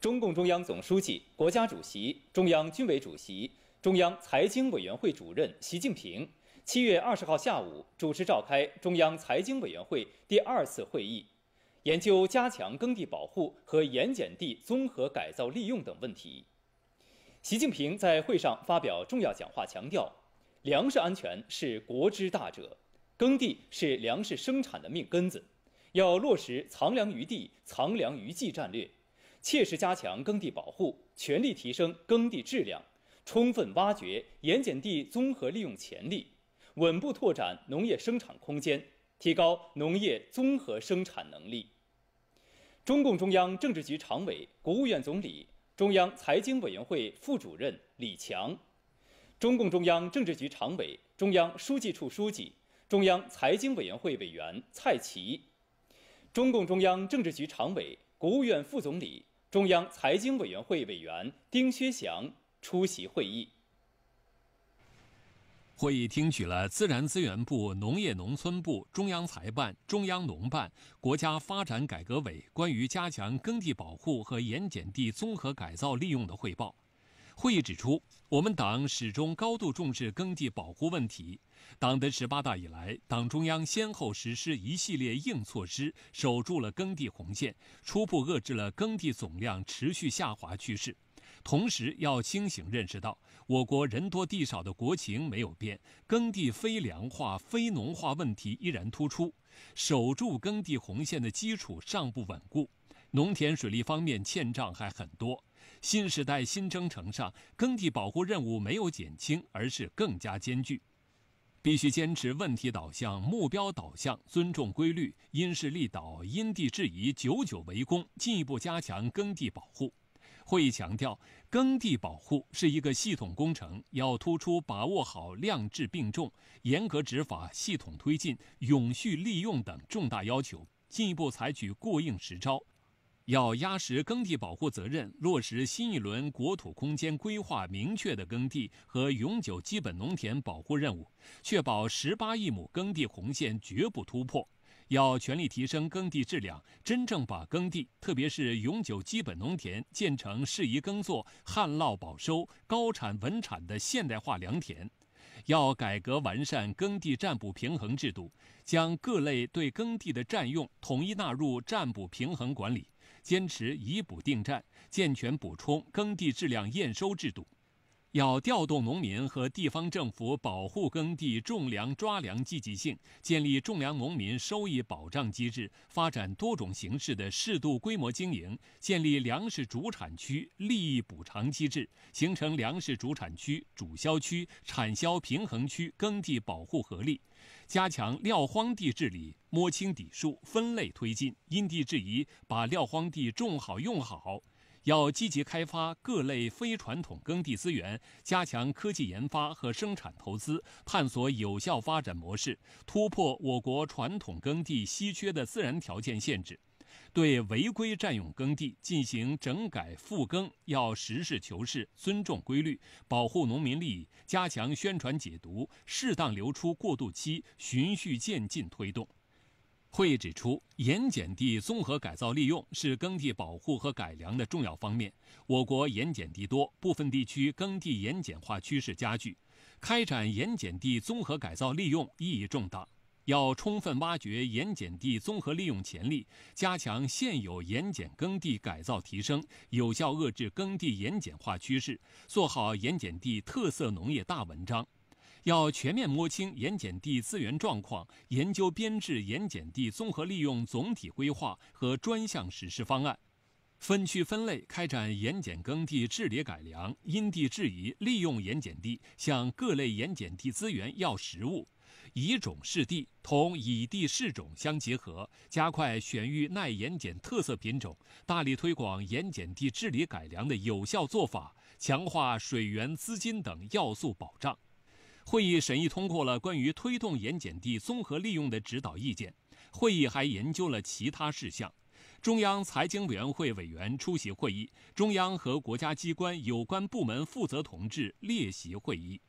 中共中央总书记、国家主席、中央军委主席、中央财经委员会主任习近平七月二十号下午主持召开中央财经委员会第二次会议，研究加强耕地保护和盐碱地综合改造利用等问题。习近平在会上发表重要讲话，强调粮食安全是国之大者，耕地是粮食生产的命根子，要落实藏粮于地、藏粮于技战略。切实加强耕地保护，全力提升耕地质量，充分挖掘盐碱地综合利用潜力，稳步拓展农业生产空间，提高农业综合生产能力。中共中央政治局常委、国务院总理、中央财经委员会副主任李强，中共中央政治局常委、中央书记处书记、中央财经委员会委员蔡奇，中共中央政治局常委、国务院副总理。中央财经委员会委员丁薛祥出席会议。会议听取了自然资源部、农业农村部、中央财办、中央农办、国家发展改革委关于加强耕地保护和盐碱地综合改造利用的汇报。会议指出。我们党始终高度重视耕地保护问题。党的十八大以来，党中央先后实施一系列硬措施，守住了耕地红线，初步遏制了耕地总量持续下滑趋势。同时，要清醒认识到，我国人多地少的国情没有变，耕地非粮化、非农化问题依然突出，守住耕地红线的基础尚不稳固，农田水利方面欠账还很多。新时代新征程上，耕地保护任务没有减轻，而是更加艰巨。必须坚持问题导向、目标导向，尊重规律，因势利导，因地制宜，久久为功，进一步加强耕地保护。会议强调，耕地保护是一个系统工程，要突出把握好量质并重、严格执法、系统推进、永续利用等重大要求，进一步采取过硬实招。要压实耕地保护责任，落实新一轮国土空间规划明确的耕地和永久基本农田保护任务，确保十八亿亩耕地红线绝不突破。要全力提升耕地质量，真正把耕地，特别是永久基本农田，建成适宜耕作、旱涝保收、高产稳产的现代化良田。要改革完善耕地占补平衡制度，将各类对耕地的占用统一纳入占补平衡管理，坚持以补定占，健全补充耕地质量验收制度。要调动农民和地方政府保护耕地、种粮、抓粮积极性，建立种粮农民收益保障机制，发展多种形式的适度规模经营，建立粮食主产区利益补偿机制，形成粮食主产区、主销区、产销平衡区耕地保护合力，加强撂荒地治理，摸清底数，分类推进，因地制宜，把撂荒地种好、用好。要积极开发各类非传统耕地资源，加强科技研发和生产投资，探索有效发展模式，突破我国传统耕地稀缺的自然条件限制。对违规占用耕地进行整改复耕，要实事求是，尊重规律，保护农民利益，加强宣传解读，适当留出过渡期，循序渐进推动。会议指出，盐碱地综合改造利用是耕地保护和改良的重要方面。我国盐碱地多，部分地区耕地盐碱化趋势加剧，开展盐碱地综合改造利用意义重大。要充分挖掘盐碱地综合利用潜力，加强现有盐碱耕地改造提升，有效遏制耕地盐碱化趋势，做好盐碱地特色农业大文章。要全面摸清盐碱地资源状况，研究编制盐碱地综合利用总体规划和专项实施方案，分区分类开展盐碱耕地治理改良，因地制宜利用盐碱地，向各类盐碱地资源要食物，以种试地，同以地试种相结合，加快选育耐盐碱特色品种，大力推广盐碱地治理改良的有效做法，强化水源、资金等要素保障。会议审议通过了关于推动盐碱地综合利用的指导意见。会议还研究了其他事项。中央财经委员会委员出席会议，中央和国家机关有关部门负责同志列席会议。